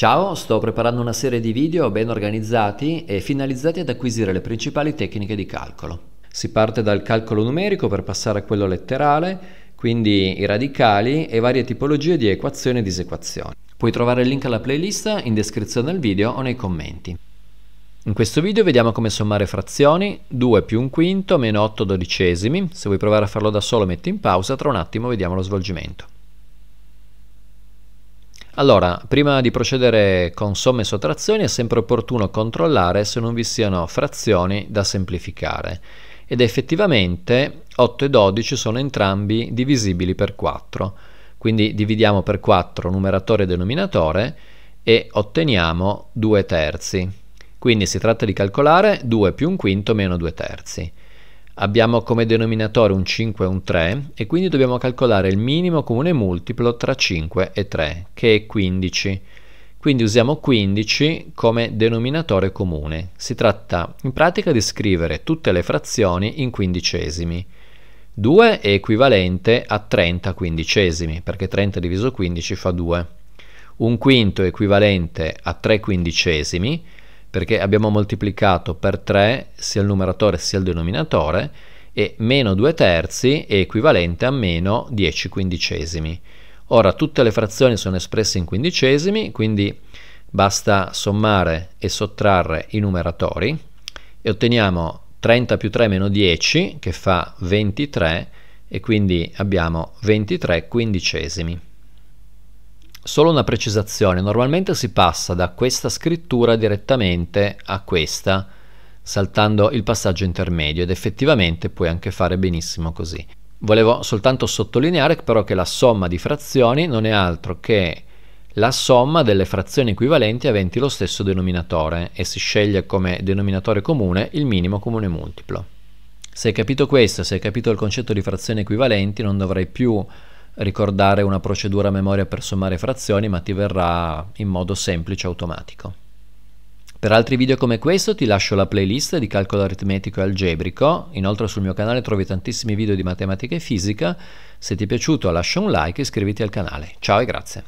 Ciao, sto preparando una serie di video ben organizzati e finalizzati ad acquisire le principali tecniche di calcolo. Si parte dal calcolo numerico per passare a quello letterale, quindi i radicali e varie tipologie di equazioni e disequazioni. Puoi trovare il link alla playlist in descrizione al video o nei commenti. In questo video vediamo come sommare frazioni, 2 più 1 quinto meno 8 dodicesimi, se vuoi provare a farlo da solo metti in pausa, tra un attimo vediamo lo svolgimento. Allora, prima di procedere con somme e sottrazioni è sempre opportuno controllare se non vi siano frazioni da semplificare. Ed effettivamente 8 e 12 sono entrambi divisibili per 4. Quindi dividiamo per 4 numeratore e denominatore e otteniamo 2 terzi. Quindi si tratta di calcolare 2 più 1 quinto meno 2 terzi abbiamo come denominatore un 5 e un 3 e quindi dobbiamo calcolare il minimo comune multiplo tra 5 e 3 che è 15 quindi usiamo 15 come denominatore comune si tratta in pratica di scrivere tutte le frazioni in quindicesimi 2 è equivalente a 30 quindicesimi perché 30 diviso 15 fa 2 un quinto è equivalente a 3 quindicesimi perché abbiamo moltiplicato per 3 sia il numeratore sia il denominatore e meno 2 terzi è equivalente a meno 10 quindicesimi. Ora tutte le frazioni sono espresse in quindicesimi, quindi basta sommare e sottrarre i numeratori e otteniamo 30 più 3 meno 10 che fa 23 e quindi abbiamo 23 quindicesimi. Solo una precisazione, normalmente si passa da questa scrittura direttamente a questa, saltando il passaggio intermedio ed effettivamente puoi anche fare benissimo così. Volevo soltanto sottolineare però che la somma di frazioni non è altro che la somma delle frazioni equivalenti aventi lo stesso denominatore e si sceglie come denominatore comune il minimo comune multiplo. Se hai capito questo, se hai capito il concetto di frazioni equivalenti, non dovrai più ricordare una procedura a memoria per sommare frazioni, ma ti verrà in modo semplice automatico. Per altri video come questo ti lascio la playlist di calcolo aritmetico e algebrico, inoltre sul mio canale trovi tantissimi video di matematica e fisica, se ti è piaciuto lascia un like e iscriviti al canale. Ciao e grazie.